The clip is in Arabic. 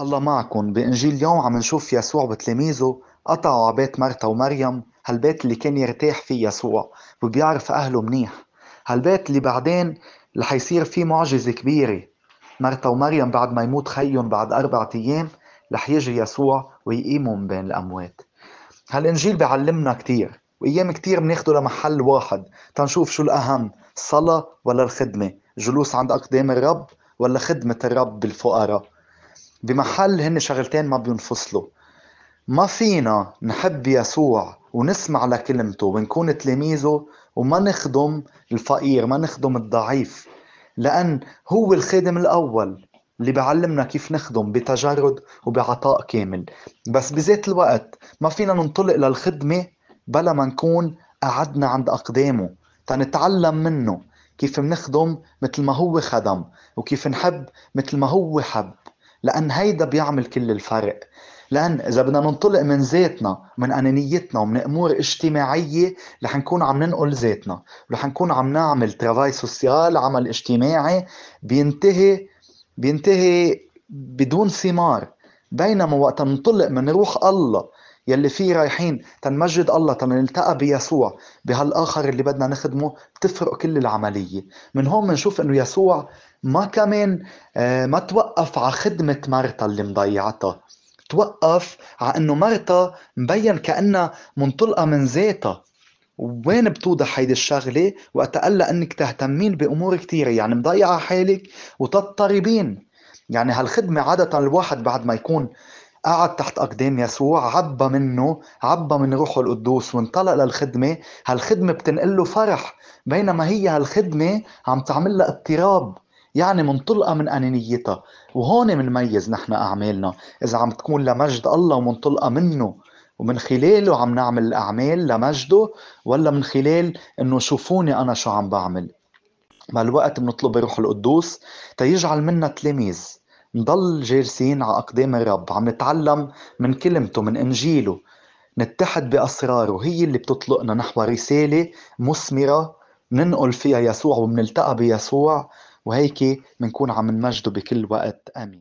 الله معكم بإنجيل اليوم عم نشوف يسوع وتلاميذه قطعوا على بيت مرتا ومريم هالبيت اللي كان يرتاح فيه يسوع وبيعرف أهله منيح هالبيت اللي بعدين رح يصير فيه معجزة كبيرة مرتا ومريم بعد ما يموت خيهم بعد أربعة أيام رح يجي يسوع ويقيمهم بين الأموات هالإنجيل بيعلمنا كتير وأيام كتير بناخده لمحل واحد تنشوف شو الأهم الصلاة ولا الخدمة جلوس عند أقدام الرب ولا خدمة الرب بالفقراء بمحل هن شغلتين ما بينفصلوا ما فينا نحب يسوع ونسمع لكلمته ونكون تلاميذه وما نخدم الفقير ما نخدم الضعيف لأن هو الخادم الأول اللي بيعلمنا كيف نخدم بتجرد وبعطاء كامل بس بذات الوقت ما فينا ننطلق للخدمة بلا ما نكون قعدنا عند أقدامه تنتعلم منه كيف منخدم مثل ما هو خدم وكيف نحب مثل ما هو حب لأن هيدا بيعمل كل الفرق لأن إذا بدنا ننطلق من ذاتنا من أنانيتنا ومن أمور اجتماعية رح نكون عم ننقل ذاتنا رح نكون عم نعمل ترافاي سوسيال عمل اجتماعي بينتهي بينتهي بدون ثمار بينما وقت ننطلق من روح الله يلي فيه رايحين تنمجد الله تنلتقى بيسوع بهالاخر اللي بدنا نخدمه بتفرق كل العمليه من هون بنشوف انه يسوع ما كمان آه، ما توقف على خدمه مرتا اللي مضيعتها توقف على انه مرتا مبين كانها منطلقه من ذاتها وين بتوضح هيدي الشغلة وقت قال انك تهتمين بامور كثيرة يعني مضيعة حالك وتضطربين يعني هالخدمة عادة الواحد بعد ما يكون قعد تحت أقدام يسوع عبى منه عبى من روحه القدوس وانطلق للخدمة هالخدمة بتنقل له فرح بينما هي هالخدمة عم تعمل لها اضطراب يعني منطلقة من أنانيتها وهون منميز نحن أعمالنا إذا عم تكون لمجد الله ومنطلقة منه ومن خلاله عم نعمل الأعمال لمجده ولا من خلال أنه شوفوني أنا شو عم بعمل مع الوقت بنطلب الروح القدوس تيجعل منا تلاميذ نضل جالسين على أقدام الرب عم نتعلم من كلمته من إنجيله نتحد بأسراره هي اللي بتطلقنا نحو رسالة مثمرة ننقل فيها يسوع ومنلتقى بيسوع وهيك منكون عم نمجده بكل وقت آمين